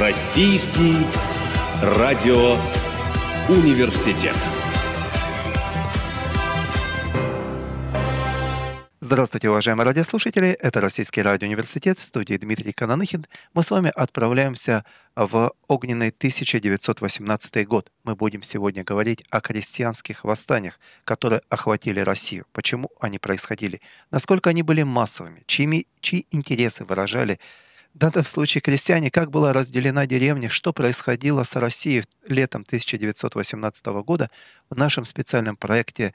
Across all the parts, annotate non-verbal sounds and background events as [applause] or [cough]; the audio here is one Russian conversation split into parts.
Российский радио Университет. Здравствуйте, уважаемые радиослушатели. Это Российский радио Университет. В студии Дмитрий Кананыхин. Мы с вами отправляемся в огненный 1918 год. Мы будем сегодня говорить о крестьянских восстаниях, которые охватили Россию. Почему они происходили? Насколько они были массовыми? Чьими, чьи интересы выражали да-да, в случае крестьяне, как была разделена деревня, что происходило с Россией летом 1918 года, в нашем специальном проекте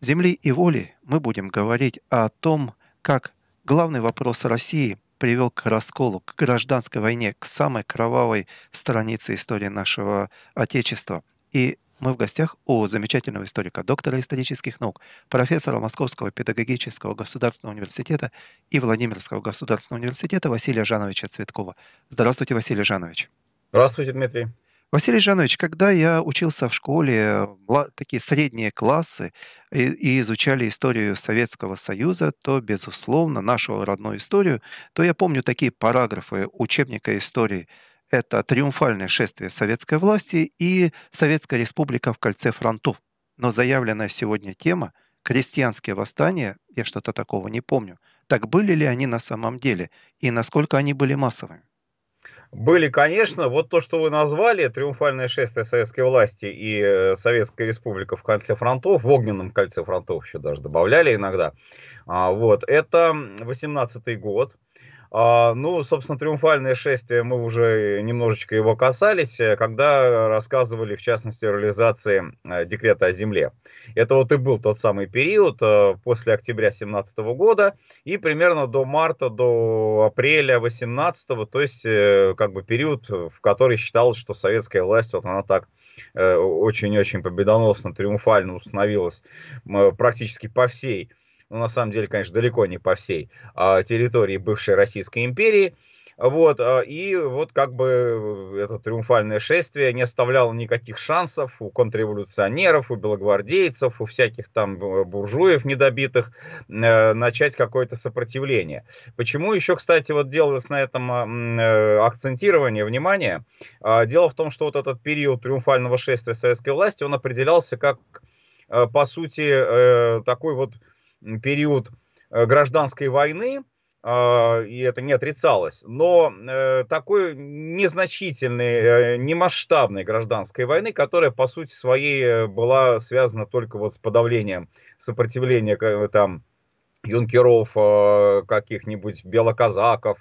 «Земли и воли» мы будем говорить о том, как главный вопрос России привел к расколу, к гражданской войне, к самой кровавой странице истории нашего Отечества. И мы в гостях у замечательного историка, доктора исторических наук, профессора Московского педагогического государственного университета и Владимирского государственного университета Василия Жановича Цветкова. Здравствуйте, Василий Жанович. Здравствуйте, Дмитрий. Василий Жанович, когда я учился в школе, такие средние классы, и, изучали историю Советского Союза, то, безусловно, нашу родную историю, то я помню такие параграфы учебника истории – это триумфальное шествие советской власти и Советская республика в кольце фронтов. Но заявленная сегодня тема «Крестьянские восстания» я что-то такого не помню. Так были ли они на самом деле и насколько они были массовыми? Были, конечно. Вот то, что вы назвали, триумфальное шествие советской власти и э, Советская Республика в кольце фронтов, в огненном кольце фронтов еще даже добавляли иногда. А, вот, это 18-й год. А, ну, собственно, триумфальное шествие мы уже немножечко его касались, э, когда рассказывали, в частности, о реализации э, декрета о земле. Это вот и был тот самый период э, после октября 2017 года и примерно до марта, до апреля 2018, то есть как бы период, в который считалось, что советская власть, вот она так очень-очень победоносно, триумфально установилась практически по всей ну, на самом деле, конечно, далеко не по всей а, территории бывшей Российской империи. Вот, а, и вот как бы э, это триумфальное шествие не оставляло никаких шансов у контрреволюционеров, у белогвардейцев, у всяких там э, буржуев недобитых э, начать какое-то сопротивление. Почему еще, кстати, вот делалось на этом а, акцентирование внимания? Дело в том, что вот этот период триумфального шествия советской власти, он определялся как, по сути, такой вот период э, гражданской войны, а, и это не отрицалось. Но э, такой незначительной, э, немасштабной гражданской войны, которая по сути своей была связана только вот с подавлением сопротивления там, юнкеров, каких-нибудь белоказаков,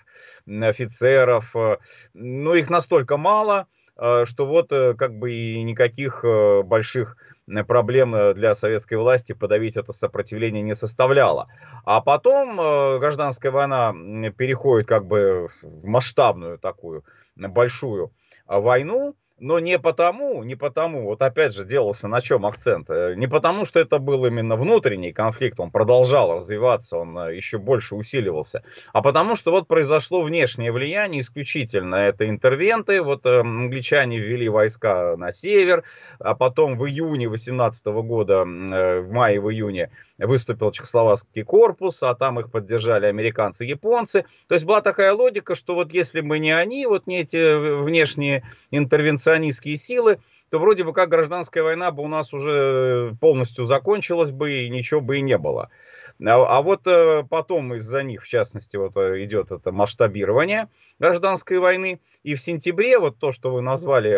офицеров. Но ну, их настолько мало, что вот как бы и никаких больших Э, проблем для советской власти подавить это сопротивление не составляло. А потом э, гражданская война переходит как бы в масштабную такую большую войну, но не потому, не потому, вот опять же делался на чем акцент, э, не потому, что это был именно внутренний конфликт, он продолжал развиваться, он э, еще больше усиливался, а потому что вот произошло внешнее влияние исключительно, это интервенты, вот э, англичане ввели войска на север, а потом в июне 18 года, в мае, в июне выступил Чехословацкий корпус, а там их поддержали американцы и японцы, то есть была такая логика, что вот если бы не они, вот не эти внешние интервенции, интервенционистские силы, то вроде бы как гражданская война бы у нас уже э, полностью закончилась бы и ничего бы и не было. А, а вот э, потом из-за них, в частности, вот э, идет это масштабирование гражданской войны. И в сентябре, вот то, что вы назвали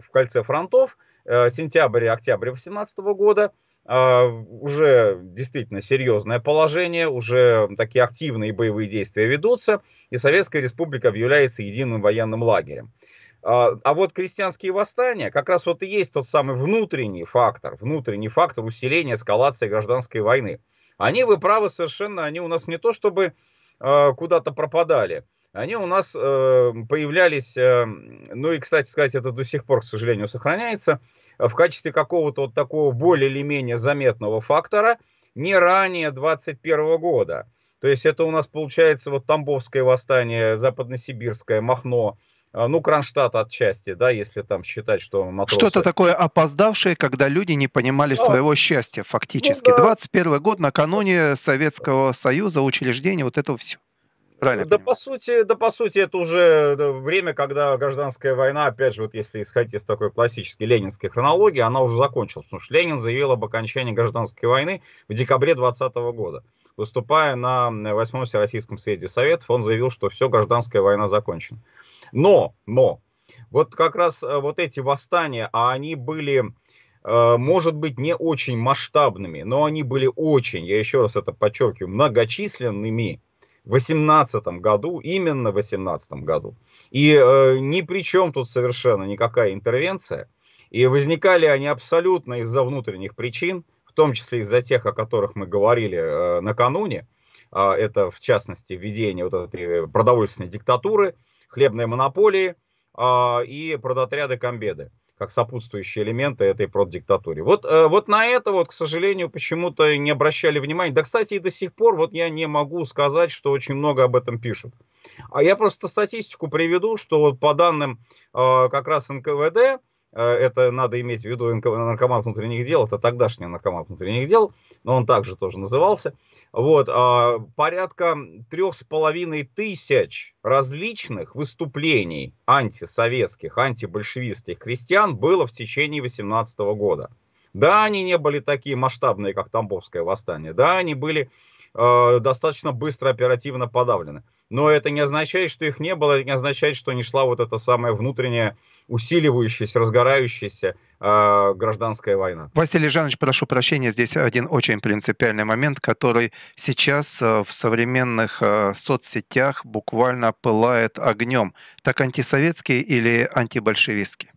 в кольце фронтов, э, сентябрь и октябрь 2018 года, уже действительно серьезное положение, уже такие активные боевые действия ведутся, и Советская Республика объявляется единым военным лагерем. А, а вот крестьянские восстания как раз вот и есть тот самый внутренний фактор, внутренний фактор усиления эскалации гражданской войны. Они, вы правы совершенно, они у нас не то чтобы а, куда-то пропадали, они у нас э, появлялись, э, ну и, кстати сказать, это до сих пор, к сожалению, сохраняется, в качестве какого-то вот такого более или менее заметного фактора не ранее 21 года. То есть это у нас получается вот Тамбовское восстание, Западносибирское, Махно, а, ну, Кронштадт отчасти, да, если там считать, что матросы... Что-то э, такое опоздавшее, когда люди не понимали да. своего счастья фактически. Ну, да. 21 год, накануне Советского Союза, учреждения, вот этого всего. Правильно да, по сути, да, по сути, это уже э, время, когда гражданская война, опять же, вот если исходить из такой классической ленинской хронологии, она уже закончилась, потому что Ленин заявил об окончании гражданской войны в декабре 2020 года. Выступая на 8-м Всероссийском съезде Советов, он заявил, что все, гражданская война закончена. Но, но, вот как раз э, вот эти восстания, а они были, э, может быть, не очень масштабными, но они были очень, я еще раз это подчеркиваю, многочисленными в 18 году, именно в 18 году. И э, ни при чем тут совершенно никакая интервенция. И возникали они абсолютно из-за внутренних причин, в том числе из-за тех, о которых мы говорили накануне. А, это, в частности, введение вот этой продовольственной диктатуры – хлебные монополии а, и продотряды комбеды как сопутствующие элементы этой проддиктатуре Вот, э, вот на это, вот, к сожалению, почему-то не обращали внимания. Да, кстати, и до сих пор вот я не могу сказать, что очень много об этом пишут. А я просто статистику приведу, что вот по данным э, как раз НКВД, Э, это надо иметь в виду наркомат внутренних дел, это тогдашний наркомат внутренних дел, но он также тоже назывался. Вот, а, порядка трех с половиной тысяч различных выступлений антисоветских, антибольшевистских крестьян было в течение 18 года. Да, они не были такие масштабные, как Тамбовское восстание, да, они были Э, достаточно быстро, оперативно подавлены. Но это не означает, что их не было, это не означает, что не шла вот эта самая внутренняя, усиливающаяся, разгорающаяся э, гражданская война. Василий Жанович, прошу прощения, здесь один очень принципиальный момент, который сейчас э, в современных э, соцсетях буквально пылает огнем. Так антисоветские или антибольшевистские?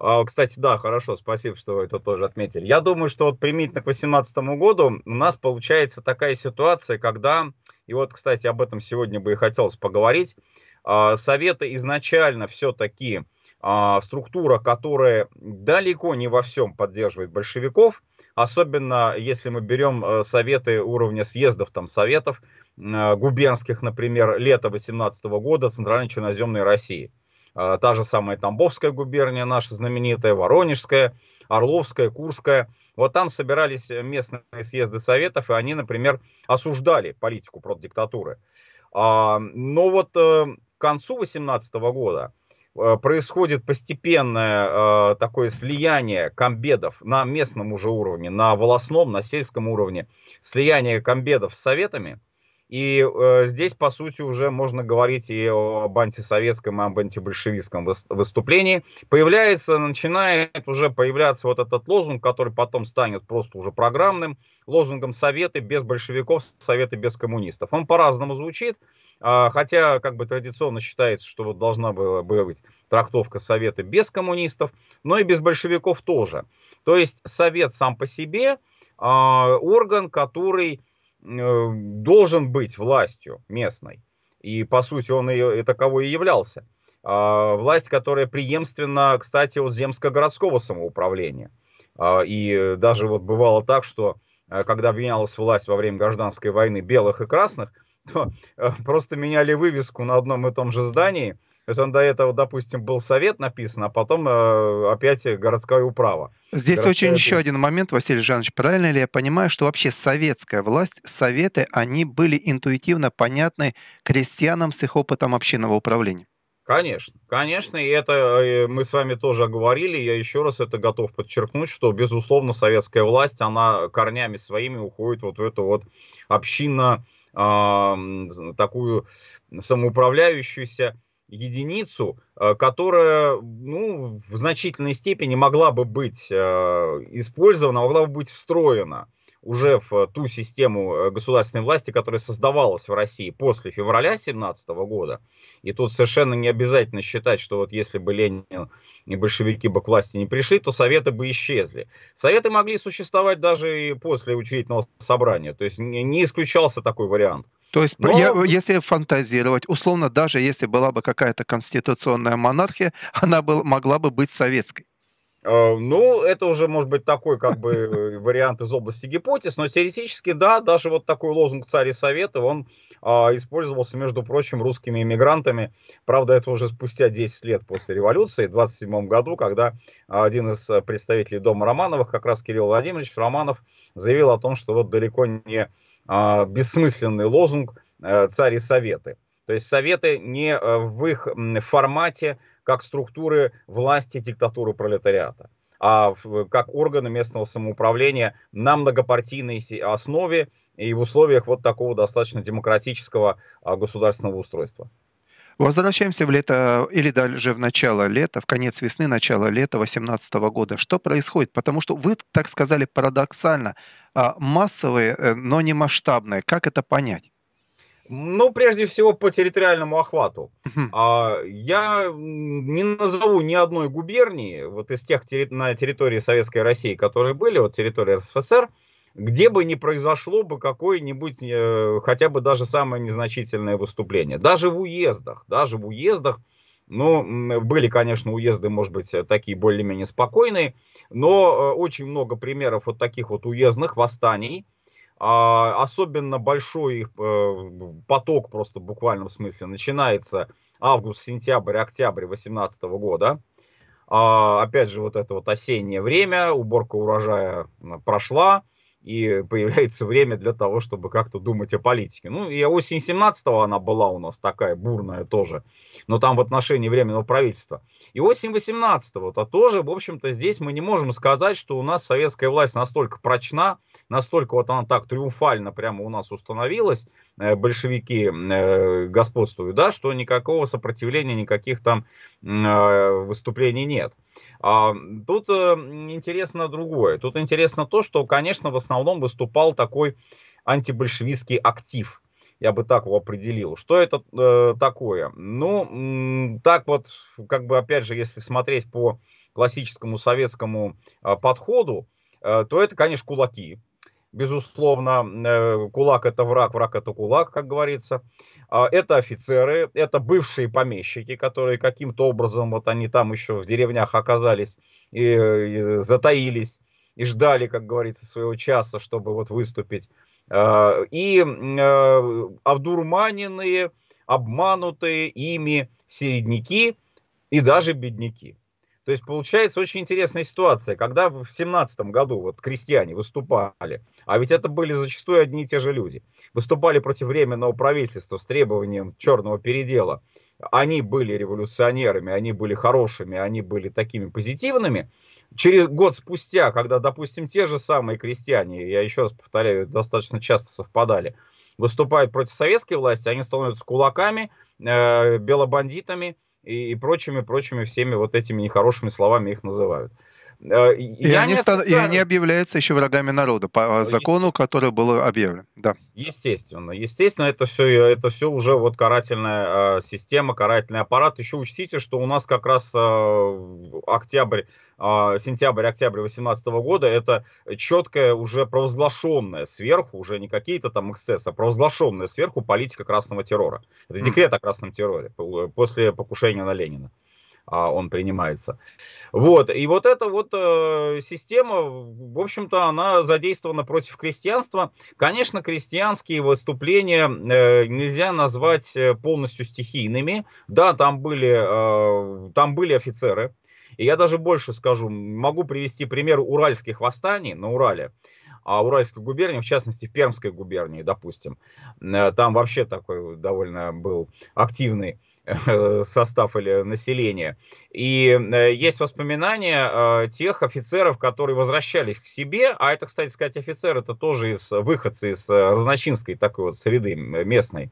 А, кстати, да, хорошо, спасибо, что вы это тоже отметили. Я думаю, что вот примитивно к 2018 году у нас получается такая ситуация, когда, и вот, кстати, об этом сегодня бы и хотелось поговорить, а, Советы изначально все-таки а, структура, которая далеко не во всем поддерживает большевиков, особенно если мы берем э, советы уровня съездов, там, советов э, губернских, например, лета 18 года Центральной Черноземной России – Э, та же самая Тамбовская губерния наша знаменитая, Воронежская, Орловская, Курская. Вот там собирались местные съезды советов, и они, например, осуждали политику против диктатуры. А, но вот э, к концу 18 года э, происходит постепенное такое слияние комбедов на местном уже уровне, на волосном, на сельском уровне, слияние комбедов с советами – и э, здесь, по сути, уже можно говорить и об антисоветском, и об антибольшевистском выступлении. Появляется, начинает уже появляться вот этот лозунг, который потом станет просто уже программным, лозунгом «Советы без большевиков, Советы без коммунистов». Он по-разному звучит, э, хотя как бы традиционно считается, что вот должна была быть трактовка «Советы без коммунистов», но и без большевиков тоже. То есть Совет сам по себе э, орган, который Э, должен быть властью местной. И, по сути, он и, и э, таковой и являлся. А, власть, которая преемственна, кстати, от земско-городского самоуправления. А, и даже вот бывало так, что э, когда объединялась власть во время гражданской войны белых и красных, то просто меняли вывеску на одном и том же здании – то есть он до этого, допустим, был совет написан, а потом э, опять городская управа. Здесь городская очень управа. еще один момент, Василий Жанович. Правильно ли я понимаю, что вообще советская власть, советы, они были интуитивно понятны крестьянам с их опытом общинного управления? Конечно, конечно, и это э, мы с вами тоже говорили, я еще раз это готов подчеркнуть, что, безусловно, советская власть, она корнями своими уходит вот в эту вот общинно э, такую самоуправляющуюся единицу, э, которая ну, в значительной степени могла бы быть э, использована, могла бы быть встроена уже в ту систему э, государственной власти, которая создавалась в России после февраля 2017 года. И тут совершенно не обязательно считать, что вот если бы Ленин и большевики бы к власти не пришли, то советы бы исчезли. Советы могли существовать даже и после учредительного собрания. То есть не исключался такой вариант. То есть, Но... я, если фантазировать, условно, даже если была бы какая-то конституционная монархия, [laughs] она был, могла бы быть советской. Э, ну, это уже может быть такой как бы э, вариант из области гипотез, но теоретически, да, даже вот такой лозунг «Царь и Совета», он а, использовался, между прочим, русскими иммигрантами. Правда, это уже спустя 10 лет после революции, в 27 году, когда один из представителей Дома Романовых, как раз Кирилл Владимирович Романов, заявил о том, что вот далеко не а, бессмысленный лозунг э, «Царь Советы». То есть Советы не э, в их формате, как структуры власти диктатуры пролетариата а как органы местного самоуправления на многопартийной основе и в условиях вот такого достаточно демократического а, государственного устройства. Возвращаемся в лето или даже в начало лета, в конец весны, начало лета 2018 года. Что происходит? Потому что вы так сказали парадоксально, а, массовые, э, но не масштабные. Как это понять? Ну, прежде всего, по территориальному охвату. А, я не назову ни одной губернии вот из тех на территории Советской России, которые были, вот территория СССР, где бы ни произошло бы какое-нибудь, э, хотя бы даже самое незначительное выступление. Даже в уездах, даже в уездах, ну, были, конечно, уезды, может быть, э, такие более-менее спокойные, но э, очень много примеров вот таких вот уездных восстаний, а, Особенно большой их поток просто в буквальном смысле начинается август, сентябрь, октябрь 2018 года. А, опять же, вот это вот осеннее время, уборка урожая прошла, и появляется время для того, чтобы как-то думать о политике. Ну, и осень 17-го она была у нас такая бурная тоже, но там в отношении временного правительства. И осень 18-го, то тоже, в общем-то, здесь мы не можем сказать, что у нас советская власть настолько прочна, настолько вот она так триумфально прямо у нас установилась, э, большевики э, господствуют, да, что никакого сопротивления, никаких там э, выступлений нет. А, тут интересно другое. Тут интересно то, что, конечно, в основном выступал такой антибольшевистский актив. Я бы так его определил. Что это э, такое? Ну, так вот, как бы, опять же, если смотреть по классическому советскому э, подходу, э, то это, конечно, кулаки безусловно, э, кулак это враг, враг это кулак, как говорится. А, это офицеры, это бывшие помещики, которые каким-то образом, вот они там еще в деревнях оказались и, и затаились и ждали, как говорится, своего часа, чтобы вот выступить. А, и э, обдурманенные, обманутые ими середняки и даже бедняки. То есть получается очень интересная ситуация, когда в семнадцатом году вот крестьяне выступали, а ведь это были зачастую одни и те же люди, выступали против временного правительства с требованием черного передела. Они были революционерами, они были хорошими, они были такими позитивными. Через год спустя, когда, допустим, те же самые крестьяне, я еще раз повторяю, достаточно часто совпадали, выступают против советской власти, они становятся кулаками, э, белобандитами, и, и прочими, прочими всеми вот этими нехорошими словами их называют. Э, и, они стан... и они объявляются еще врагами народа по а, закону, который был объявлен. Да. Естественно, естественно, это все, э, это все уже вот карательная э, система, карательный аппарат. Еще учтите, что у нас как раз октябрь а, сентябрь-октябрь 2018 года, это четкая уже провозглашенная сверху, уже не какие-то там эксцессы, а провозглашенная сверху политика красного террора. Это декрет о красном терроре э, после покушения на Ленина а, он принимается. Вот, и вот эта вот э, система, в общем-то, она задействована против крестьянства. Конечно, крестьянские выступления э, нельзя назвать э, полностью стихийными. Да, там были, э, там были офицеры, и я даже больше скажу, могу привести пример уральских восстаний на Урале, а Уральской губернии, в частности, в Пермской губернии, допустим. Э, там вообще такой довольно был активный э, состав или население. И э, есть воспоминания тех офицеров, которые возвращались к себе, а это, кстати сказать, офицер, это тоже из, выходцы из разночинской такой вот среды местной.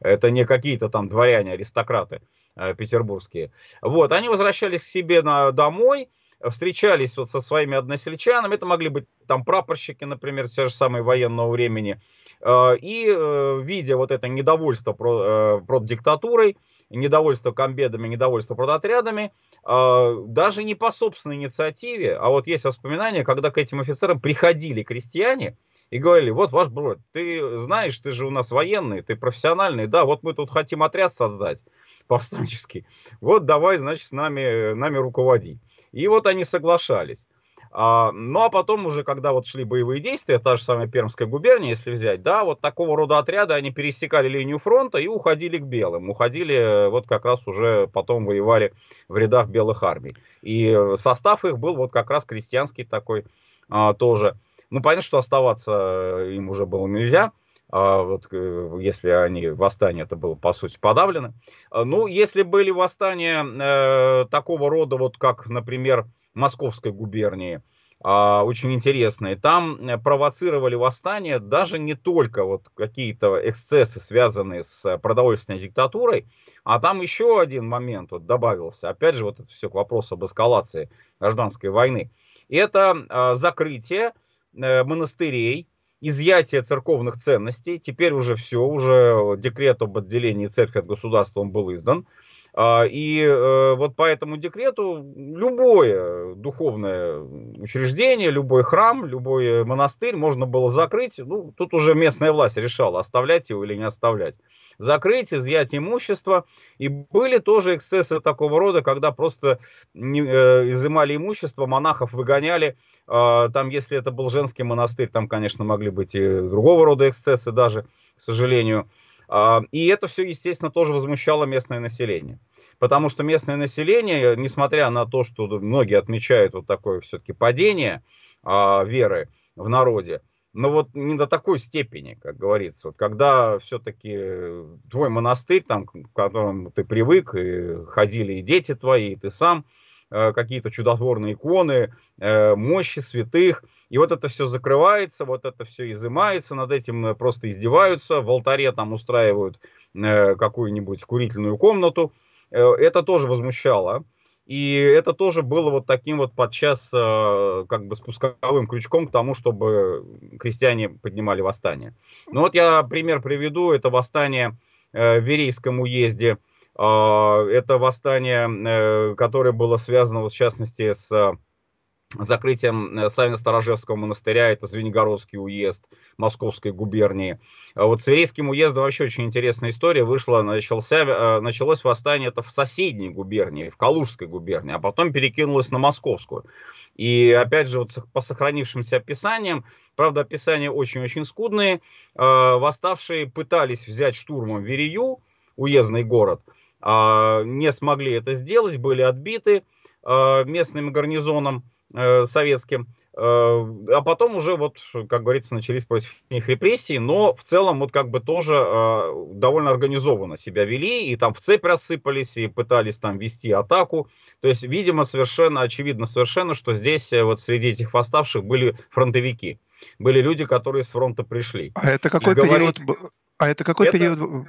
Это не какие-то там дворяне, аристократы. Э, петербургские. Вот, они возвращались к себе на, домой, встречались вот со своими односельчанами, это могли быть там прапорщики, например, те же самые военного времени, э, и э, видя вот это недовольство прод диктатурой, недовольство комбедами, недовольство продотрядами, даже не по собственной инициативе, а вот есть воспоминания, когда к этим офицерам приходили крестьяне, и говорили, вот ваш брат, ты знаешь, ты же у нас военный, ты профессиональный, да, вот мы тут хотим отряд создать повстанческий, вот давай, значит, с нами, нами руководи. И вот они соглашались. А, ну а потом уже, когда вот шли боевые действия, та же самая Пермская губерния, если взять, да, вот такого рода отряды, они пересекали линию фронта и уходили к белым, уходили э, вот как раз уже потом воевали в рядах белых армий. И э, состав их был вот как раз крестьянский такой а, тоже. Ну, понятно, что оставаться э, им уже было нельзя. А вот э, если они восстание это было по сути подавлено. А, ну, если были восстания э, такого рода, вот как, например, Московской губернии, э, очень интересные, там э, провоцировали восстание даже не только вот какие-то эксцессы, связанные с продовольственной диктатурой, а там еще один момент вот добавился, опять же, вот это все к вопросу об эскалации гражданской войны. Это э, закрытие Э, монастырей, изъятие церковных ценностей. Теперь уже все, уже э, декрет об отделении церкви от государства он был издан. А, и э, вот по этому декрету любое духовное учреждение, любой храм, любой монастырь можно было закрыть. Ну, тут уже местная власть решала, оставлять его или не оставлять. Закрыть, изъять имущество. И были тоже эксцессы такого рода, когда просто э, изымали имущество, монахов выгоняли. А, там, если это был женский монастырь, там, конечно, могли быть и другого рода эксцессы даже, к сожалению. А, и это все, естественно, тоже возмущало местное население. Потому что местное население, несмотря на то, что многие отмечают вот такое все-таки падение а, веры в народе, но вот не до такой степени, как говорится. Вот когда все-таки э, твой монастырь, там, к которому ты привык, и ходили и дети твои, и ты сам, Э, какие-то чудотворные иконы, э, мощи святых. И вот это все закрывается, вот это все изымается, над этим э, просто издеваются, в алтаре там устраивают какую-нибудь курительную комнату. Это тоже возмущало. И это тоже было вот таким вот подчас как бы спусковым крючком к тому, чтобы крестьяне поднимали восстание. Ну вот я пример приведу, это восстание в Верейском уезде – а, это восстание, э, которое было связано, в частности, с закрытием э, Савино-Сторожевского монастыря, это Звенигородский уезд Московской губернии. А вот с Верейским уездом вообще очень интересная история вышла, начался, э, началось восстание это в соседней губернии, в Калужской губернии, а потом перекинулось на Московскую. И опять же, вот по сохранившимся описаниям, правда, описания очень-очень скудные, восставшие пытались взять штурмом Верею, уездный город, а, не смогли это сделать, были отбиты а, местным гарнизоном э, советским. Э, а потом уже, вот, как говорится, начались против них репрессии, но в целом вот как бы тоже а, довольно организованно себя вели, и там в цепь рассыпались, и пытались там вести атаку. То есть, видимо, совершенно очевидно совершенно, что здесь э, вот среди этих восставших были фронтовики были люди, которые с фронта пришли. А это какой и период? Говорить... А это какой это, период?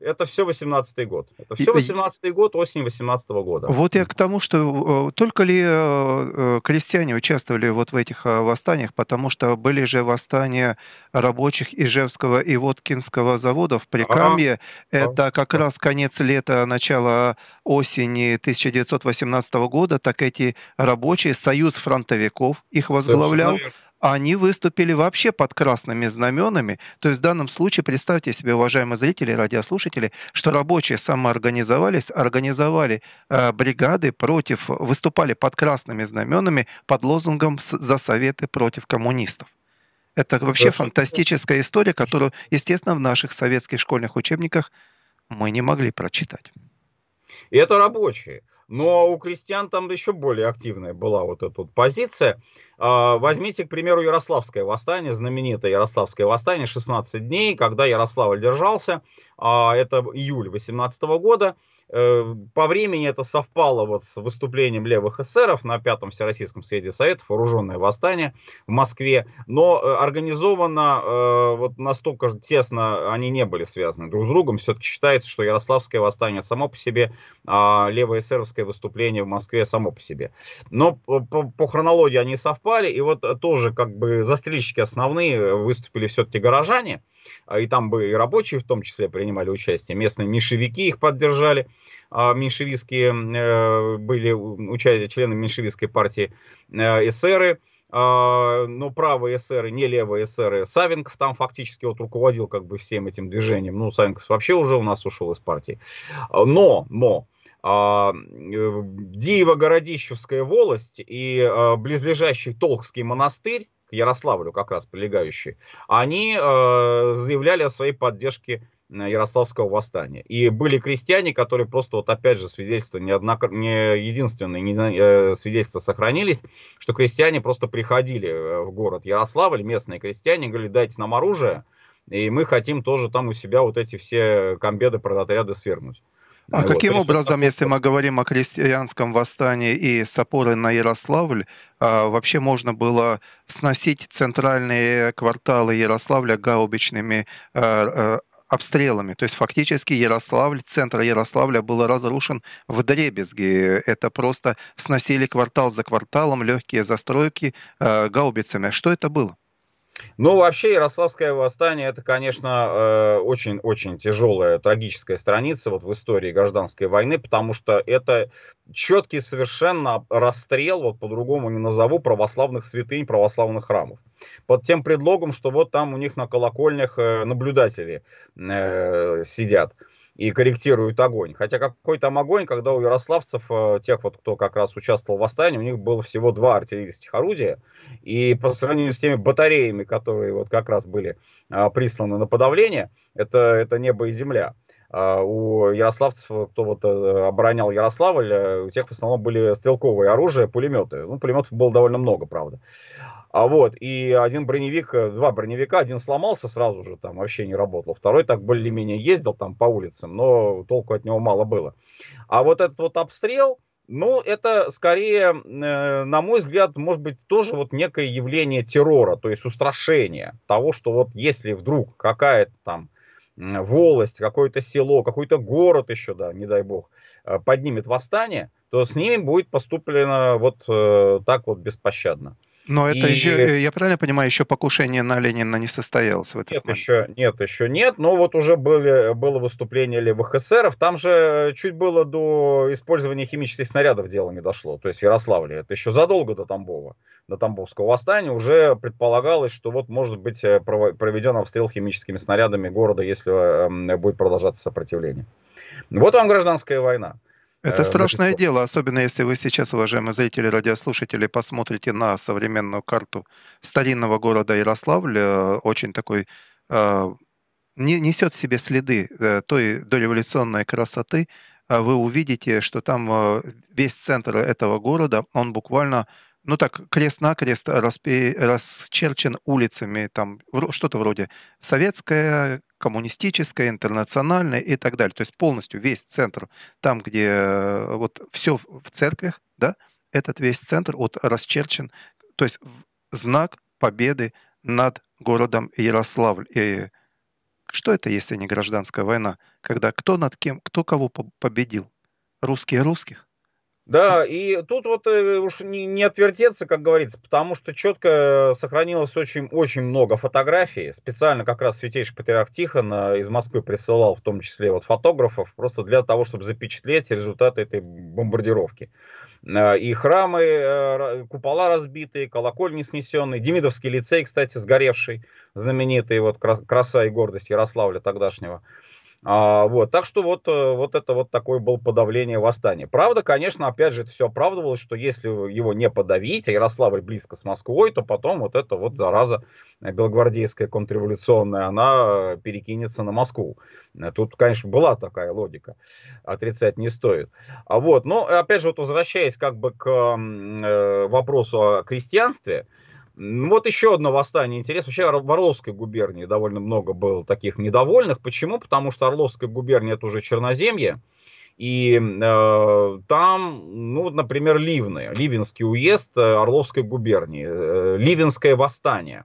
Это все 18-й год. Это все 18-й год, осень 18 -го года. Вот я к тому, что э, только ли э, э, крестьяне участвовали вот в этих восстаниях, потому что были же восстания рабочих Ижевского и Воткинского заводов в Прикамье. А, -а, -а. это как раз конец лета, начало осени 1918 года. Так эти рабочие, союз фронтовиков их возглавлял. Совершенно они выступили вообще под красными знаменами. То есть в данном случае, представьте себе, уважаемые зрители, радиослушатели, что рабочие самоорганизовались, организовали э, бригады против, выступали под красными знаменами под лозунгом «За советы против коммунистов». Это вообще фантастическая история, которую, естественно, в наших советских школьных учебниках мы не могли прочитать. И это рабочие. Но ну, а у крестьян там еще более активная была вот эта вот позиция. А, возьмите, к примеру, Ярославское восстание, знаменитое Ярославское восстание, 16 дней, когда Ярославль держался, а, это июль 18 года, Э, по времени это совпало вот с выступлением левых эсеров на пятом Всероссийском съезде Советов, вооруженное восстание в Москве, но э, организованно э, вот настолько тесно они не были связаны друг с другом, все-таки считается, что Ярославское восстание само по себе, а левое выступление в Москве само по себе. Но по, по хронологии они совпали, и вот тоже как бы застрельщики основные выступили все-таки горожане, а и там бы и рабочие в том числе принимали участие, местные мишевики их поддержали, а меньшевистские э, были уча- члены меньшевистской партии э, эсеры, а, но правые эсеры, не левые эсеры. Савенков там фактически вот руководил как бы всем этим движением. Ну, Савенков вообще уже у нас ушел из партии. Но, но, а, э, Диево-Городищевская волость и а, близлежащий Толкский монастырь, к Ярославлю как раз прилегающий, они а, заявляли о своей поддержке Ярославского восстания. И были крестьяне, которые просто, вот опять же, свидетельства не, одно, не единственные, не, э, свидетельства сохранились, что крестьяне просто приходили э, в город Ярославль, местные крестьяне, говорили, дайте нам оружие, и мы хотим тоже там у себя вот эти все комбеды, продотряды свергнуть. А вот, каким образом, если мы говорим о крестьянском восстании и с опорой на Ярославль, а, вообще можно было сносить центральные кварталы Ярославля гаубичными э, обстрелами. То есть фактически Ярославль, центр Ярославля был разрушен в дребезги. Это просто сносили квартал за кварталом легкие застройки э, гаубицами. Что это было? Ну, вообще, Ярославское восстание, это, конечно, очень-очень э, тяжелая, трагическая страница вот в истории гражданской войны, потому что это четкий совершенно расстрел, вот по-другому не назову, православных святынь, православных храмов. Под тем предлогом, что вот там у них на колокольнях э, наблюдатели э, сидят и корректируют огонь. Хотя какой там огонь, когда у ярославцев, э, тех вот, кто как раз участвовал в восстании, у них было всего два артиллерийских орудия, и по сравнению с теми батареями, которые вот как раз были а, присланы на подавление, это, это небо и земля. А, у ярославцев, кто вот э, оборонял Ярославль, э, у тех в основном были стрелковые оружия, пулеметы. Ну, пулеметов было довольно много, правда. А вот, и один броневик, э, два броневика, один сломался сразу же, там вообще не работал. Второй так более-менее ездил там по улицам, но толку от него мало было. А вот этот вот обстрел, ну, это скорее, э, на мой взгляд, может быть, тоже вот некое явление террора, то есть устрашение того, что вот если вдруг какая-то там волость, какое-то село, какой-то город еще, да, не дай бог, э, поднимет восстание, то с ними будет поступлено вот так вот беспощадно. Но это и... еще, э, я правильно понимаю, еще покушение на Ленина не состоялось в этот нет, момент? Еще, нет, еще нет, но вот уже были, было выступление левых эсеров, там же э, чуть было до использования химических снарядов дело не дошло, то есть в Ярославле, это еще задолго до Тамбова, до Тамбовского восстания уже предполагалось, что вот может быть э, проведен обстрел химическими снарядами города, если будет продолжаться сопротивление. Вот вам гражданская война. Это э, страшное дело, особенно если вы сейчас, уважаемые зрители, радиослушатели, посмотрите на современную карту старинного города Ярославля, очень такой э, несет в себе следы э, той дореволюционной красоты, а вы увидите, что там весь центр этого города, он буквально ну так, крест-накрест распи, расчерчен улицами, там что-то вроде советская, коммунистическая, интернациональная и так далее. То есть полностью весь центр, там, где э, вот все в церквях, да, этот весь центр вот расчерчен, то есть знак победы над городом Ярославль. И что это, если не гражданская война? Когда кто над кем, кто кого победил? Русские русских? Да, и тут вот э, уж не, не отвертеться, как говорится, потому что четко сохранилось очень-очень много фотографий. Специально как раз Святейший Патриарх Тихон э, из Москвы присылал в том числе вот фотографов, просто для того, чтобы запечатлеть результаты этой бомбардировки. Э, и храмы, купола разбитые, колокольни снесенные, Демидовский лицей, кстати, сгоревший, знаменитый, вот краса и гордость Ярославля тогдашнего. А, вот, так что вот, э, вот это вот такое было подавление восстания. Правда, конечно, опять же, это все оправдывалось, что если его не подавить, а Ярославль близко с Москвой, то потом вот эта вот зараза э, белогвардейская контрреволюционная, она э, перекинется на Москву. Тут, конечно, была такая логика, отрицать не стоит. А вот, но опять же, вот возвращаясь как бы к э, вопросу о крестьянстве, э, вот еще одно восстание интересно Вообще в Орловской губернии довольно много было таких недовольных. Почему? Потому что Орловская губерния это уже Черноземье. И э, там, ну, например, Ливны, Ливинский уезд э, Орловской губернии, э, Ливенское восстание.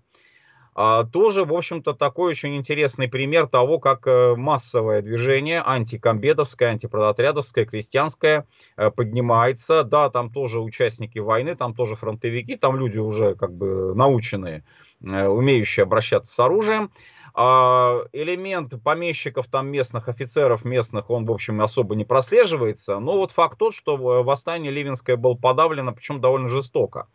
А, тоже, в общем-то, такой очень интересный пример того, как э, массовое движение антикомбедовское, антипродотрядовское, крестьянское э, поднимается. Да, там тоже участники войны, там тоже фронтовики, там люди уже как бы наученные, э, умеющие обращаться с оружием. А, элемент помещиков, там местных офицеров местных, он, в общем, особо не прослеживается. Но вот факт тот, что восстание Ливенское было подавлено, причем довольно жестоко.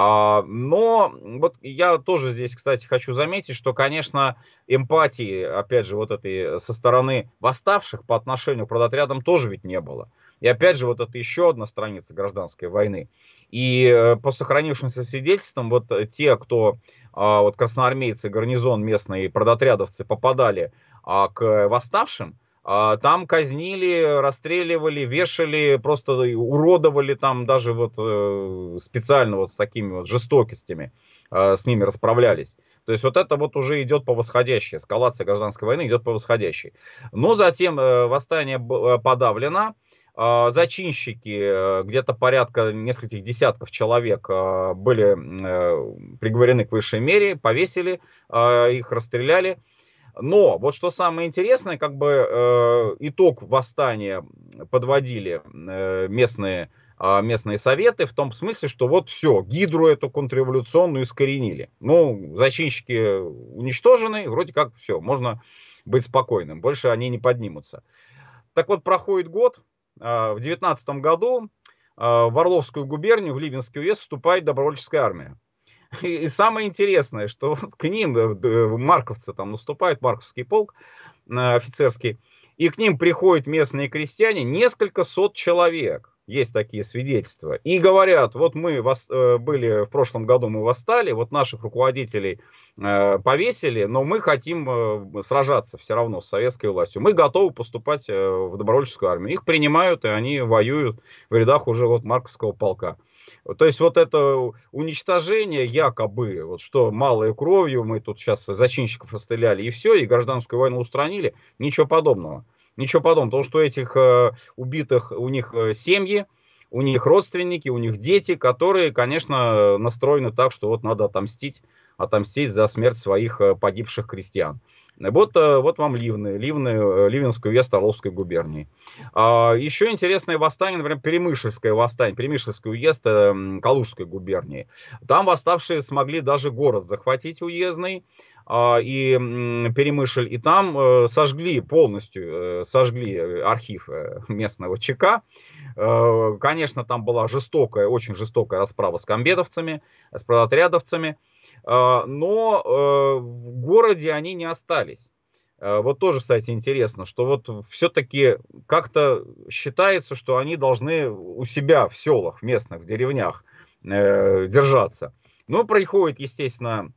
А, но вот я тоже здесь, кстати, хочу заметить, что, конечно, эмпатии, опять же, вот этой э, со стороны восставших по отношению к продотрядам тоже ведь не было. И опять же, вот это еще одна страница гражданской войны. И э, по сохранившимся свидетельствам, вот э, те, кто, а, вот красноармейцы, гарнизон местные, продотрядовцы попадали а, к восставшим, а, там казнили, расстреливали, вешали, просто уродовали там даже вот э, специально вот с такими вот жестокостями а, с ними расправлялись. То есть вот это вот уже идет по восходящей, эскалация гражданской войны идет по восходящей. Но затем э, восстание э, подавлено, а, зачинщики, где-то порядка нескольких десятков человек были приговорены к высшей мере, повесили, их расстреляли. Но вот что самое интересное, как бы э, итог восстания подводили э, местные, а, местные советы в том смысле, что вот все, гидру эту контрреволюционную искоренили. Ну, зачинщики уничтожены, вроде как все, можно быть спокойным, больше они не поднимутся. Так вот, проходит год, а, в 19 году э, в Орловскую губернию, в Ливенский уезд вступает добровольческая армия. И, самое интересное, что [laughs] к ним э, э, марковцы, там наступают, марковский полк э, офицерский, и к ним приходят местные крестьяне, несколько сот человек, есть такие свидетельства, и говорят, вот мы вас, были, в прошлом году мы восстали, вот наших руководителей повесили, но мы хотим сражаться все равно с советской властью, мы готовы поступать в добровольческую армию. Их принимают, и они воюют в рядах уже вот марковского полка. То есть вот это уничтожение якобы, вот что малой кровью мы тут сейчас зачинщиков расстреляли и все, и гражданскую войну устранили, ничего подобного. Ничего подобного, потому что этих э, убитых, у них э, семьи, у них родственники, у них дети, которые, конечно, настроены так, что вот надо отомстить отомстить за смерть своих э, погибших крестьян. Вот, э, вот вам Ливны, Ливны, э, Ливенскую уезд Орловской губернии. А, еще интересное восстание, например, Перемышевское восстание, Перемышевский уезд э, Калужской губернии. Там восставшие смогли даже город захватить уездный э, и э, Перемышль, и там сожгли полностью, сожгли архив местного ЧК. Конечно, там была жестокая, очень жестокая расправа с комбедовцами, с пролотрядовцами. А, но э, в городе они не остались. Э, вот тоже, кстати, интересно, что вот все-таки как-то считается, что они должны у себя в селах, в местных, в деревнях э, держаться. Но приходит, естественно,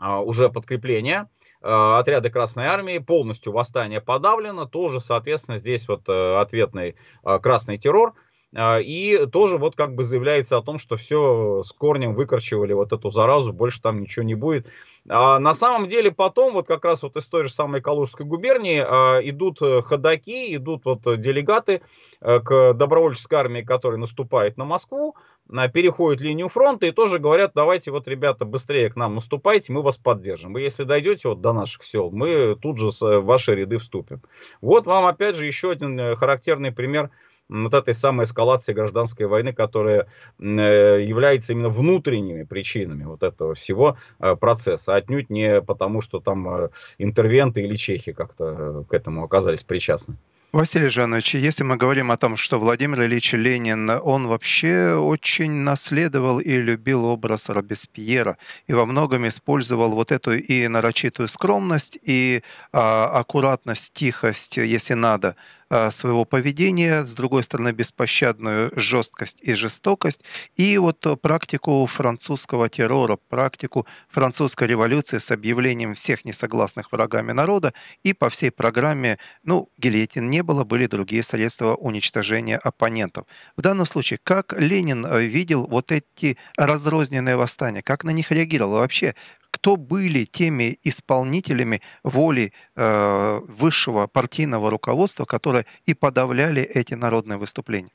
а, уже подкрепление а, отряды Красной Армии, полностью восстание подавлено, тоже, соответственно, здесь вот ответный красный террор – а, и тоже вот как бы заявляется о том, что все с корнем выкорчивали вот эту заразу, больше там ничего не будет. А на самом деле потом вот как раз вот из той же самой Калужской губернии а, идут э, ходаки, идут вот э, делегаты э, к добровольческой армии, которая наступает на Москву, а, переходит линию фронта и тоже говорят, давайте вот, ребята, быстрее к нам наступайте, мы вас поддержим. Вы если дойдете вот до наших сел, мы тут же в ваши ряды вступим. Вот вам опять же еще один характерный пример – вот этой самой эскалации гражданской войны, которая э, является именно внутренними причинами вот этого всего э, процесса, отнюдь не потому, что там э, интервенты или чехи как-то к этому оказались причастны. Василий Жанович, если мы говорим о том, что Владимир Ильич Ленин, он вообще очень наследовал и любил образ Робеспьера, и во многом использовал вот эту и нарочитую скромность, и а, аккуратность, тихость, если надо, а, своего поведения, с другой стороны, беспощадную жесткость и жестокость, и вот э, практику французского террора, практику французской революции с объявлением всех несогласных врагами народа, и по всей программе, ну, гильотин не было, были другие средства уничтожения оппонентов. В данном случае, как Ленин э, видел вот эти разрозненные восстания, как на них реагировал вообще, кто были теми исполнителями воли э, высшего партийного руководства, которые и подавляли эти народные выступления?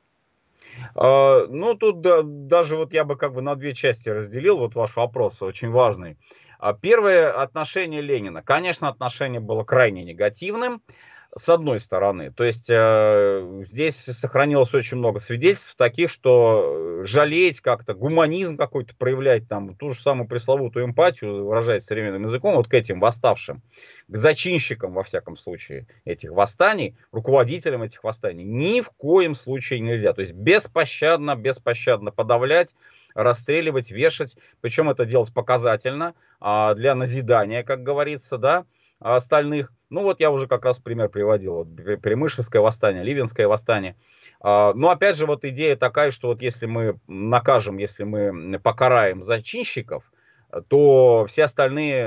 А, ну, тут да, даже вот я бы как бы на две части разделил вот ваш вопрос, очень важный. А, первое, отношение Ленина. Конечно, отношение было крайне негативным с одной стороны. То есть э, здесь сохранилось очень много свидетельств таких, что э, жалеть как-то, гуманизм какой-то проявлять, там, ту же самую пресловутую эмпатию, выражаясь современным языком, вот к этим восставшим, к зачинщикам, во всяком случае, этих восстаний, руководителям этих восстаний, ни в коем случае нельзя. То есть беспощадно, беспощадно подавлять, расстреливать, вешать, причем это делать показательно, а, для назидания, как говорится, да, остальных – ну вот я уже как раз пример приводил, вот, Перемышевское восстание, Ливенское восстание. А, но ну, опять же вот идея такая, что вот если мы накажем, если мы покараем зачинщиков, то все остальные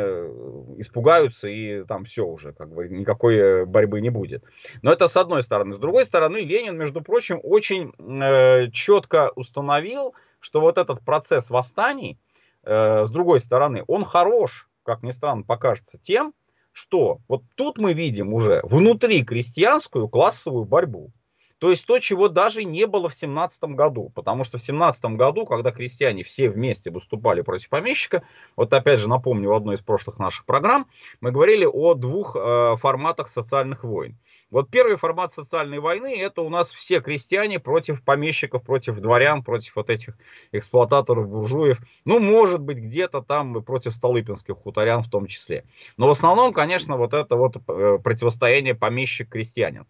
испугаются и там все уже, как бы никакой борьбы не будет. Но это с одной стороны. С другой стороны, Ленин, между прочим, очень э, четко установил, что вот этот процесс восстаний, э, с другой стороны, он хорош, как ни странно покажется, тем, что вот тут мы видим уже внутри крестьянскую классовую борьбу. То есть то, чего даже не было в 17 году. Потому что в 17 году, когда крестьяне все вместе выступали против помещика, вот опять же напомню, в одной из прошлых наших программ мы говорили о двух э, форматах социальных войн. Вот первый формат социальной войны – это у нас все крестьяне против помещиков, против дворян, против вот этих эксплуататоров, буржуев. Ну, может быть, где-то там и против столыпинских хуторян в том числе. Но в основном, конечно, вот это вот э, противостояние помещик-крестьянин.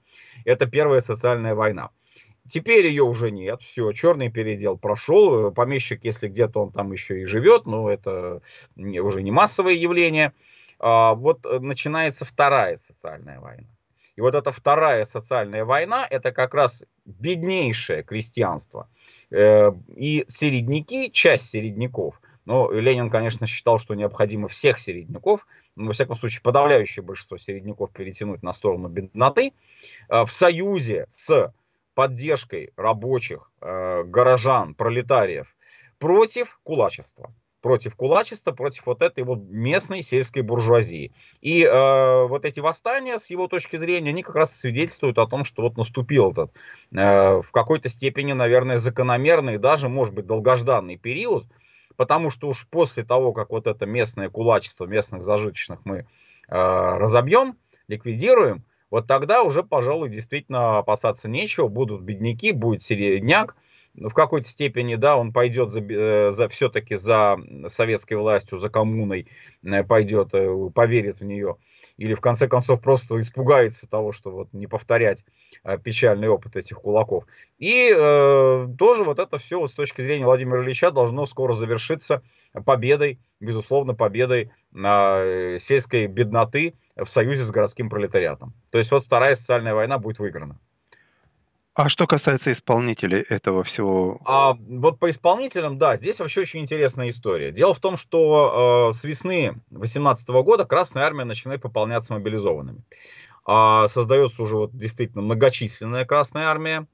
Это первая социальная война. Теперь ее уже нет, все, черный передел прошел, э, помещик, если где-то он там еще и живет, но это уже не массовое явление. А, вот э, начинается вторая социальная война. И вот эта вторая социальная война, это как раз беднейшее крестьянство. Э, и середняки, часть середняков, но Ленин, конечно, считал, что необходимо всех середняков, ну, во всяком случае, подавляющее большинство середняков перетянуть на сторону бедноты. Э, в союзе с поддержкой рабочих, э, горожан, пролетариев против кулачества против кулачества, против вот этой вот местной сельской буржуазии. И э, вот эти восстания, с его точки зрения, они как раз свидетельствуют о том, что вот наступил этот э, в какой-то степени, наверное, закономерный, даже, может быть, долгожданный период, потому что уж после того, как вот это местное кулачество местных зажиточных мы э, а, разобьем, ликвидируем, вот тогда уже, пожалуй, действительно опасаться нечего, будут бедняки, будет середняк, в какой-то степени, да, он пойдет за, э, за все-таки за советской властью, за коммуной, э, пойдет, э, поверит в нее или в конце концов просто испугается того, что вот не повторять а, печальный опыт этих кулаков. И э, тоже вот это все вот с точки зрения Владимира Ильича должно скоро завершиться победой, безусловно, победой э, сельской бедноты в союзе с городским пролетариатом. То есть вот вторая социальная война будет выиграна. А что касается исполнителей этого всего? А, вот по исполнителям, да, здесь вообще очень интересная история. Дело в том, что э, с весны 2018 года Красная Армия начинает пополняться мобилизованными. Э, создается уже вот действительно многочисленная Красная Армия.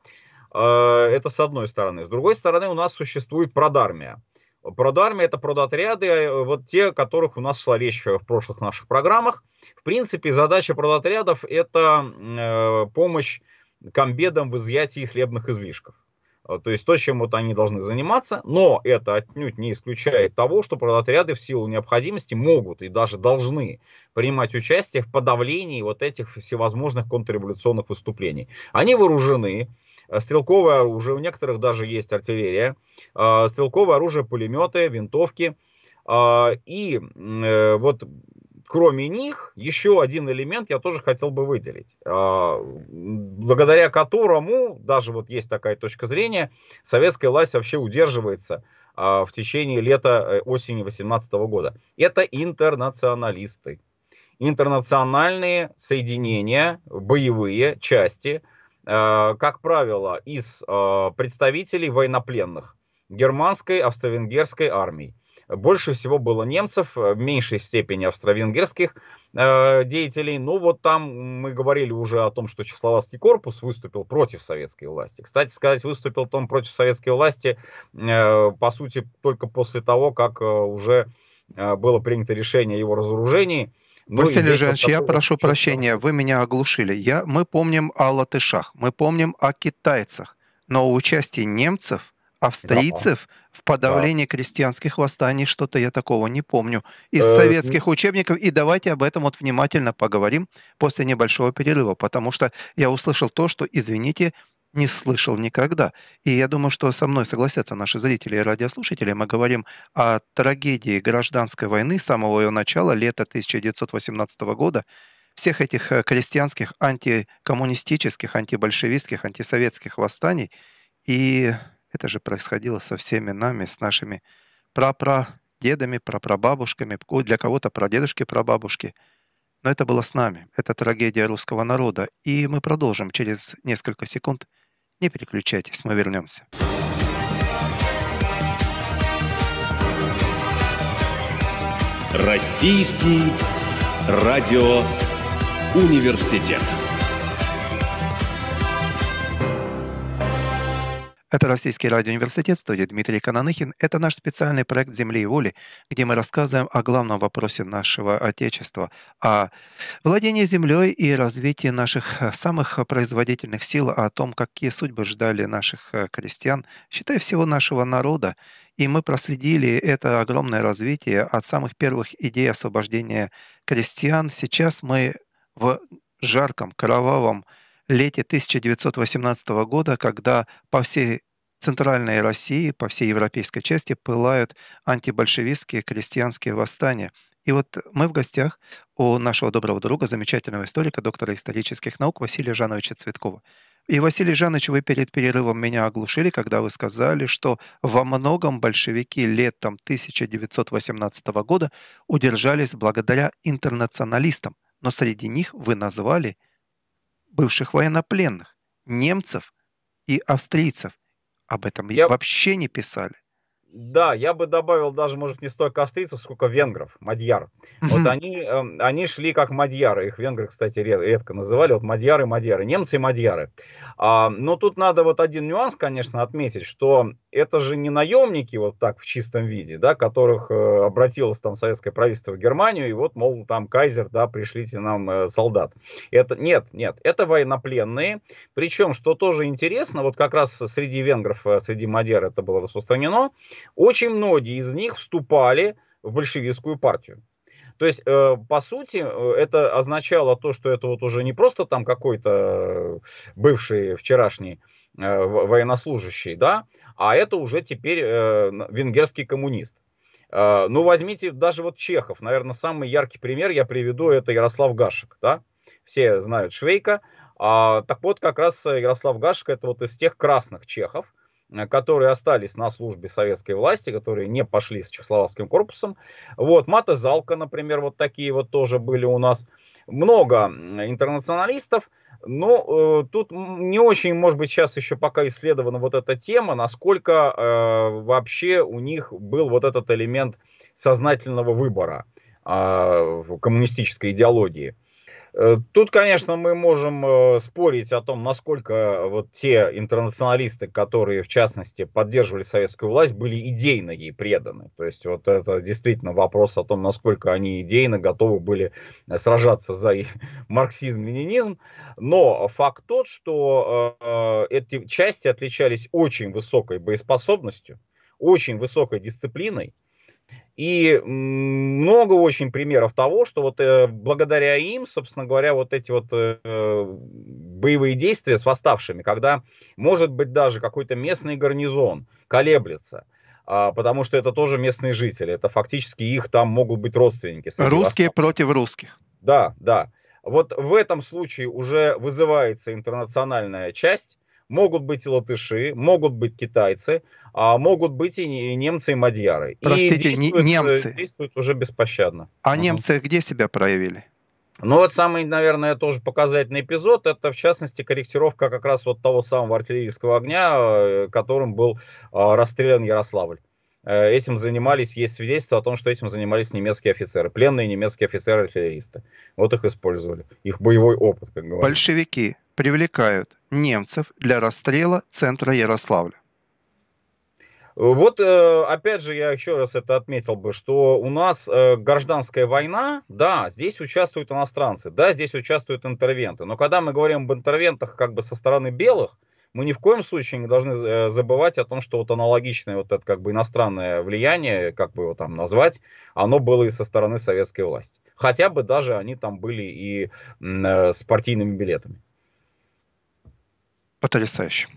Э, это с одной стороны. С другой стороны у нас существует продармия. Продармия это продотряды, э, вот те, которых у нас шла речь в прошлых наших программах. В принципе, задача продотрядов – это э, помощь комбедам в изъятии хлебных излишков. А, то есть то, чем вот они должны заниматься, но это отнюдь не исключает того, что пролетариаты в силу необходимости могут и даже должны принимать участие в подавлении вот этих всевозможных контрреволюционных выступлений. Они вооружены, а, стрелковое оружие, у некоторых даже есть артиллерия, а, стрелковое оружие, пулеметы, винтовки. И э, вот кроме них, еще один элемент я тоже хотел бы выделить, а, благодаря которому, даже вот есть такая точка зрения, советская власть вообще удерживается а, в течение лета э, осени 18 года. Это интернационалисты. Интернациональные соединения, боевые части, а, как правило, из представителей военнопленных германской австро-венгерской армии больше всего было немцев, э, в меньшей степени австро-венгерских э, деятелей. Ну вот там мы говорили уже о том, что Чехословацкий корпус выступил против советской власти. Кстати сказать, выступил он против советской власти, э, по сути, только после того, как э, уже э, было принято решение о его разоружении. Ну, Василий Жанович, я прошу прощения, вы меня оглушили. Я, мы помним о латышах, мы помним о китайцах, но о участии немцев австрийцев в подавлении да. крестьянских восстаний, что-то я такого не помню, из э, советских учебников. И давайте об этом вот внимательно поговорим после небольшого перерыва, потому что я услышал то, что, извините, не слышал никогда. И я думаю, что со мной согласятся наши зрители и радиослушатели. Мы говорим о трагедии гражданской войны с самого ее начала, лета 1918 года, всех этих э, крестьянских, антикоммунистических, антибольшевистских, антисоветских восстаний. И это же происходило со всеми нами, с нашими прапрадедами, прапрабабушками, для кого-то прадедушки, прабабушки. Но это было с нами. Это трагедия русского народа. И мы продолжим через несколько секунд. Не переключайтесь, мы вернемся. Российский радио «Университет». Это Российский радиоуниверситет, студия Дмитрий Кананыхин. Это наш специальный проект «Земли и воли», где мы рассказываем о главном вопросе нашего Отечества, о владении землей и развитии наших э, самых производительных сил, о том, какие судьбы ждали наших э, крестьян, считай всего нашего народа. И мы проследили это огромное развитие от самых первых идей освобождения крестьян. Сейчас мы в жарком, кровавом, лете 1918 года, когда по всей Центральной России, по всей европейской части пылают антибольшевистские крестьянские восстания. И вот мы в гостях у нашего доброго друга, замечательного историка, доктора исторических наук Василия Жановича Цветкова. И, Василий Жанович, вы перед перерывом меня оглушили, когда вы сказали, что во многом большевики летом 1918 года удержались благодаря интернационалистам. Но среди них вы назвали – бывших военнопленных, немцев и австрийцев. Об этом я... вообще не писали. Да, я бы добавил даже, может, не столько австрийцев, сколько венгров, мадьяр. Вот они, эм, они шли как мадьяры. Их венгры, кстати, редко называли. Вот мадьяры, мадьяры. Немцы и мадьяры. А, но тут надо вот один нюанс, конечно, отметить, что это же не наемники вот так в чистом виде, да, которых э, обратилось там советское правительство в Германию, и вот, мол, там кайзер, да, пришлите нам э, солдат. Это, нет, нет, это военнопленные. Причем, что тоже интересно, вот как раз среди венгров, э, среди мадьяр это было распространено, очень многие из них вступали в большевистскую партию. То есть, э, по сути, э, это означало то, что это вот уже не просто там какой-то э, бывший вчерашний военнослужащий, да, а это уже теперь венгерский коммунист. Ну, возьмите даже вот Чехов, наверное, самый яркий пример я приведу, это Ярослав Гашек, да, все знают Швейка, а, так вот, как раз Ярослав Гашек, это вот из тех красных чехов, Э, которые остались на службе советской власти, которые не пошли с чехословацким корпусом. Вот, Мата Залка, например, вот такие вот тоже были у нас. Много интернационалистов, но ну, э, тут не очень, может быть, сейчас еще пока исследована вот эта тема, насколько э, вообще у них был вот этот элемент сознательного выбора э, в коммунистической идеологии. Э, Э, тут, конечно, мы можем э, спорить о том, насколько э, вот те интернационалисты, которые, в частности, поддерживали советскую власть, были идейно ей преданы. То есть вот это действительно вопрос о том, насколько они идейно готовы были сражаться за [laughs] марксизм-ленинизм. Но факт тот, что эти части отличались очень высокой боеспособностью, очень высокой дисциплиной, и много очень примеров того, что вот э, благодаря им, собственно говоря, вот эти вот э, боевые действия с восставшими, когда, может быть, даже какой-то местный гарнизон колеблется, э, потому что это тоже местные жители, это фактически их там могут быть родственники. Русские против русских. Да, да. Вот в этом случае уже вызывается интернациональная часть, Могут быть и латыши, могут быть китайцы, а могут быть и немцы, и мадьяры. Простите, и действуют, э, немцы. Действуют уже беспощадно. А угу. немцы где себя проявили? Ну вот самый, наверное, тоже показательный эпизод, это в частности корректировка как раз вот того самого артиллерийского огня, э, которым был э, расстрелян Ярославль. Э, этим занимались, есть свидетельство о том, что этим занимались немецкие офицеры, пленные немецкие офицеры-артиллеристы. Вот их использовали, их боевой опыт, как говорится. Большевики привлекают немцев для расстрела центра Ярославля. Вот, э, опять же, я еще раз это отметил бы, что у нас э, гражданская война, да, здесь участвуют иностранцы, да, здесь участвуют интервенты. Но когда мы говорим об интервентах как бы со стороны белых, мы ни в коем случае не должны э, забывать о том, что вот аналогичное вот это как бы иностранное влияние, как бы его там назвать, оно было и со стороны советской власти. Хотя бы даже они там были и э, с партийными билетами. Потрясающе.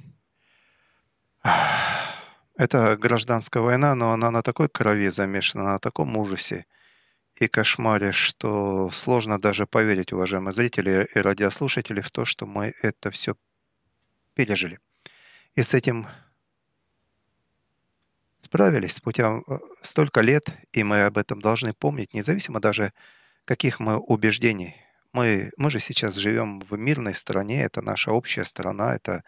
Это гражданская война, но она на такой крови замешана, на таком ужасе и кошмаре, что сложно даже поверить, уважаемые зрители и радиослушатели, в то, что мы это все пережили. И с этим справились путем э, столько лет, и мы об этом должны помнить, независимо даже каких мы убеждений. Мы, мы же сейчас живем в мирной стране, это наша общая страна, это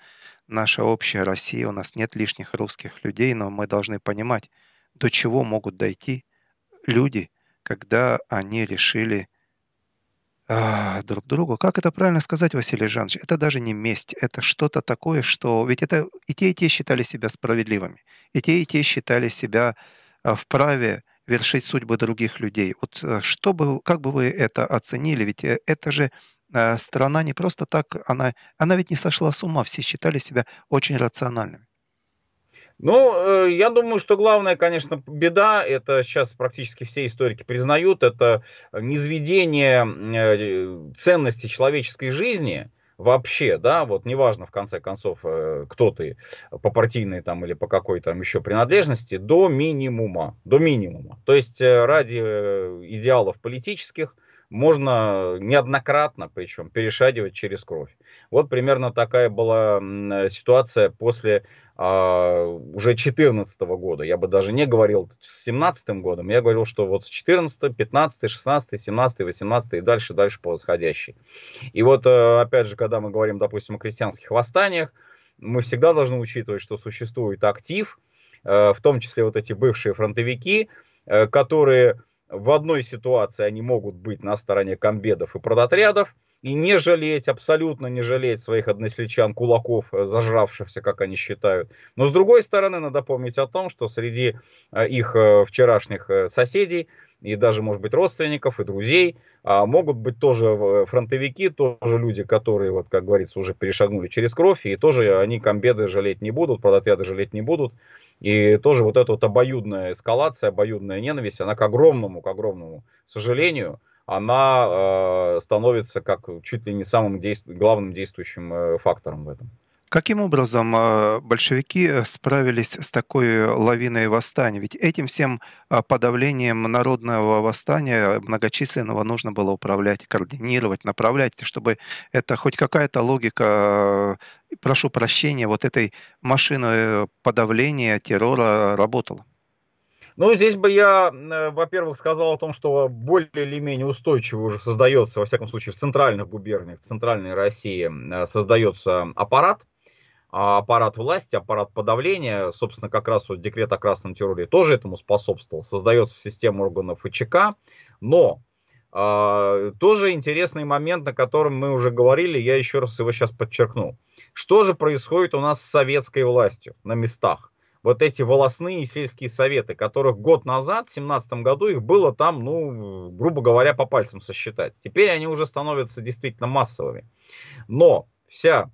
наша общая Россия, у нас нет лишних русских людей, но мы должны понимать, до чего могут дойти люди, когда они решили а, друг другу. Как это правильно сказать, Василий Жанович? Это даже не месть, это что-то такое, что... Ведь это и те, и те считали себя справедливыми, и те, и те считали себя а, вправе вершить судьбы других людей. Вот э, что бы, как бы вы это оценили? Ведь э, это же э, страна не просто так, она, она ведь не сошла с ума, все считали себя очень рациональными. Ну, э, я думаю, что главная, конечно, беда, это сейчас практически все историки признают, это низведение э, ценности человеческой жизни вообще, да, вот неважно, в конце концов, э, кто ты, по партийной там или по какой там еще принадлежности, до минимума, до минимума. То есть ради идеалов политических – можно неоднократно, причем, перешагивать через кровь. Вот примерно такая была ситуация после а, уже 2014 года. Я бы даже не говорил с 2017 годом, я говорил, что вот с 14, 15, 16, 17, 18 и дальше, дальше по восходящей. И вот, э, опять же, когда мы говорим, допустим, о крестьянских восстаниях, мы всегда должны учитывать, что существует актив, э, в том числе вот эти бывшие фронтовики, э, которые в одной ситуации они могут быть на стороне комбедов и продотрядов, и не жалеть, абсолютно не жалеть своих односельчан, кулаков, э, зажравшихся, как они считают. Но с другой стороны, надо помнить о том, что среди э, их э, вчерашних соседей и даже, может быть, родственников и друзей, а могут быть тоже фронтовики, тоже люди, которые, вот, как говорится, уже перешагнули через кровь, и тоже они комбеды жалеть не будут, продотряды жалеть не будут, и тоже вот эта вот обоюдная эскалация, обоюдная ненависть, она к огромному, к огромному сожалению, она э, становится как чуть ли не самым действ... главным действующим э, фактором в этом. Каким образом э, большевики справились с такой лавиной восстания? Ведь этим всем подавлением народного восстания многочисленного нужно было управлять, координировать, направлять, чтобы это хоть какая-то логика, прошу прощения, вот этой машины подавления террора работала. Ну, здесь бы я, э, во-первых, сказал о том, что более или менее устойчиво уже создается, во всяком случае, в центральных губерниях, в центральной России э, создается аппарат, а аппарат власти, аппарат подавления, собственно, как раз вот декрет о красном терроре тоже этому способствовал. Создается система органов ИЧК, но а, тоже интересный момент, на котором мы уже говорили, я еще раз его сейчас подчеркну. Что же происходит у нас с советской властью на местах? вот эти волосные сельские советы, которых год назад, в 2017 году, их было там, ну, грубо говоря, по пальцам сосчитать. Теперь они уже становятся действительно массовыми. Но вся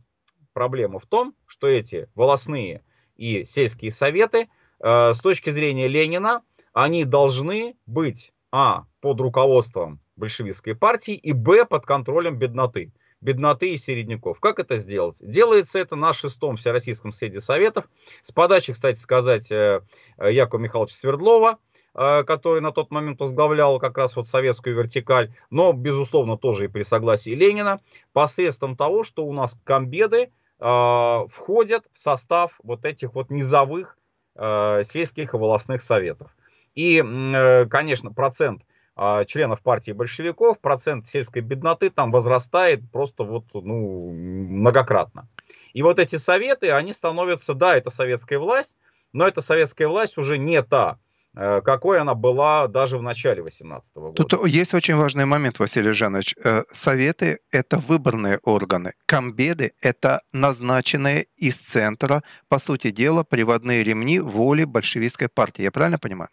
проблема в том, что эти волосные и сельские советы э, с точки зрения Ленина, они должны быть, а, под руководством большевистской партии, и, б, под контролем бедноты бедноты и середняков. Как это сделать? Делается это на шестом Всероссийском съезде Советов, с подачи, кстати сказать, э, э, Якова Михайловича Свердлова, э, который на тот момент возглавлял как раз вот советскую вертикаль, но, безусловно, тоже и при согласии Ленина, посредством того, что у нас комбеды э, входят в состав вот этих вот низовых э, сельских и волостных советов. И, э, конечно, процент а, членов партии большевиков, процент сельской бедноты там возрастает просто вот, ну, многократно. И вот эти советы, они становятся, да, это советская власть, но эта советская власть уже не та, э, какой она была даже в начале 18 года. Тут есть очень важный момент, Василий Жанович. Э, советы — это выборные органы. Комбеды — это назначенные из центра, по сути дела, приводные ремни воли большевистской партии. Я правильно понимаю?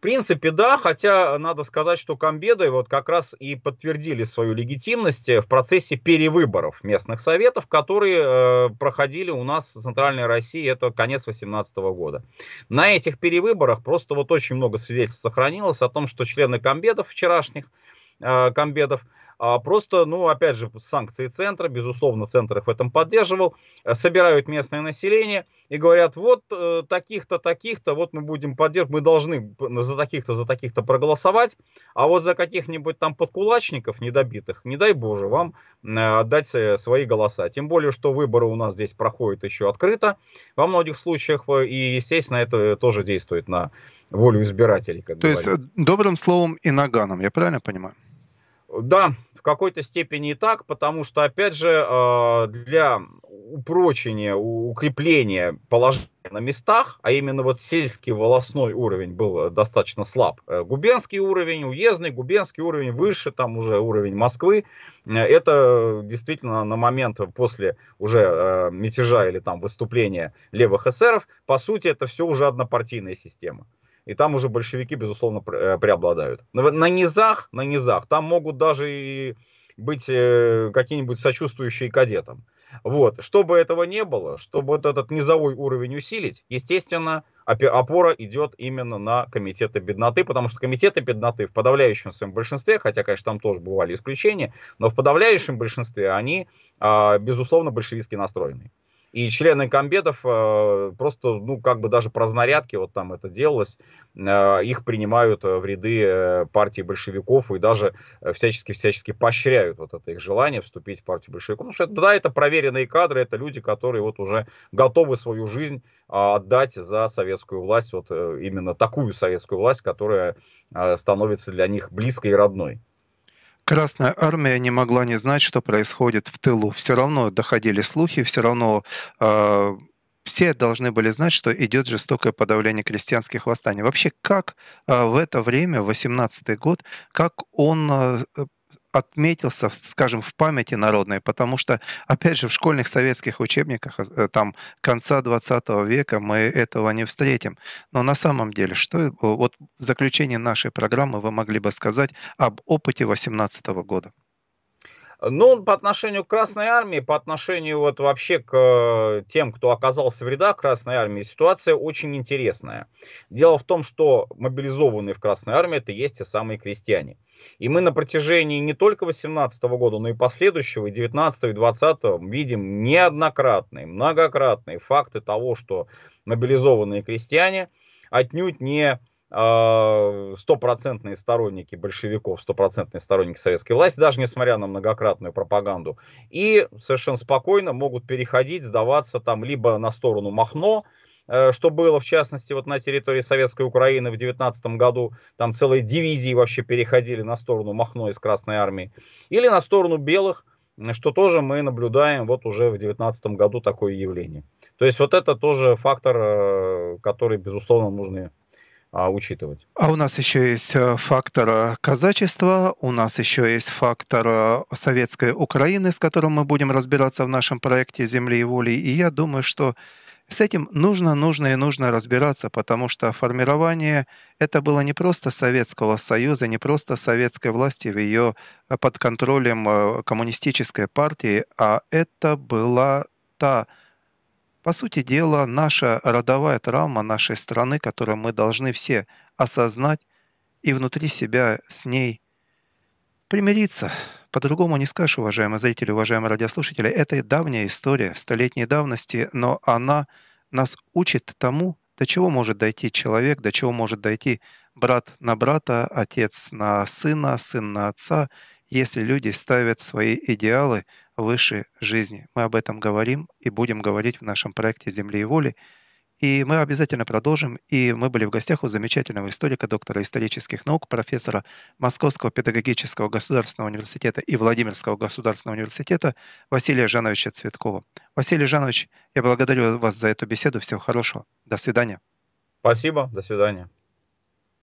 принципе, да, хотя надо сказать, что комбеды вот как раз и подтвердили свою легитимность э, в процессе перевыборов местных советов, которые э, проходили у нас в Центральной России, это конец 18 года. На этих перевыборах просто вот очень много свидетельств сохранилось о том, что члены комбедов вчерашних, э, комбедов, а, просто, ну, опять же, санкции центра, безусловно, центр их в этом поддерживал, э, собирают местное население и говорят, вот э, таких-то, таких-то, вот мы будем поддерживать, мы должны за таких-то, за таких-то проголосовать, а вот за каких-нибудь там подкулачников недобитых, не дай боже, вам э, отдать свои голоса. Тем более, что выборы у нас здесь проходят еще открыто во многих случаях, и, естественно, это тоже действует на волю избирателей. Как То говорится. есть, добрым словом, и наганом, я правильно понимаю? Да, в какой-то степени и так, потому что, опять же, а, для упрочения, укрепления положения на местах, а именно вот сельский волосной уровень был э, достаточно слаб. Э, губернский уровень, уездный, губернский уровень выше, там уже уровень Москвы. Э, это действительно на момент после уже мятежа или там выступления левых эсеров, по сути, это все уже однопартийная система и там уже большевики, безусловно, э, преобладают. На, низах, на низах, там могут даже и быть э, какие-нибудь сочувствующие кадетам. Вот. Чтобы этого не было, чтобы вот этот низовой уровень усилить, естественно, опора идет именно на комитеты бедноты, потому что комитеты бедноты в подавляющем своем большинстве, хотя, конечно, там тоже бывали исключения, но в подавляющем большинстве они, а, безусловно, большевистски настроены. И члены комбедов э, просто, ну, как бы даже про знарядки, вот там это делалось, э, их принимают э, в ряды э, партии большевиков и даже э, всячески-всячески поощряют вот это их желание вступить в партию большевиков. Потому что, да, это проверенные кадры, это люди, которые вот уже готовы свою жизнь э, отдать за советскую власть, вот э, именно такую советскую власть, которая э, становится для них близкой и родной. Красная армия не могла не знать, что происходит в тылу. Все равно доходили слухи, все равно э, все должны были знать, что идет жестокое подавление крестьянских восстаний. Вообще, как э, в это время, 18 год, как он э, отметился, скажем, в памяти народной, потому что, опять же, в школьных советских учебниках э, э, там конца 20 века мы этого не встретим. Но на самом деле, что э, вот в заключение нашей программы вы могли бы сказать об опыте 18 года? Ну, по отношению к Красной Армии, по отношению вот вообще к э, тем, кто оказался в рядах Красной Армии, ситуация очень интересная. Дело в том, что мобилизованные в Красной Армии это есть те самые крестьяне. И мы на протяжении не только 18 года, но и последующего, и 19 и 20 видим неоднократные, многократные факты того, что мобилизованные крестьяне отнюдь не а, стопроцентные сторонники большевиков, стопроцентные сторонники советской власти, даже несмотря на многократную пропаганду, и совершенно спокойно могут переходить, сдаваться там либо на сторону Махно, э, что было, в частности, вот на территории Советской Украины в 19 году, там целые дивизии вообще переходили на сторону Махно из Красной Армии, или на сторону белых, что тоже мы наблюдаем вот уже в 19 году такое явление. То есть вот это тоже фактор, э, который, безусловно, нужно а, учитывать. А у нас еще есть э, фактор э, казачества, у нас еще есть фактор э, советской Украины, с которым мы будем разбираться в нашем проекте «Земли и воли». И я думаю, что с этим нужно, нужно и нужно разбираться, потому что формирование это было не просто Советского Союза, не просто советской власти в ее под контролем коммунистической партии, а это была та по сути дела, наша родовая травма нашей страны, которую мы должны все осознать и внутри себя с ней примириться. По-другому не скажешь, уважаемые зрители, уважаемые радиослушатели. Это давняя история, столетней давности, но она нас учит тому, до чего может дойти человек, до чего может дойти брат на брата, отец на сына, сын на отца, если люди ставят свои идеалы выше жизни. Мы об этом говорим и будем говорить в нашем проекте «Земли и воли». И мы обязательно продолжим. И мы были в гостях у замечательного историка, доктора исторических наук, профессора Московского педагогического государственного университета и Владимирского государственного университета Василия Жановича Цветкова. Василий Жанович, я благодарю вас за эту беседу. Всего хорошего. До свидания. Спасибо. До свидания.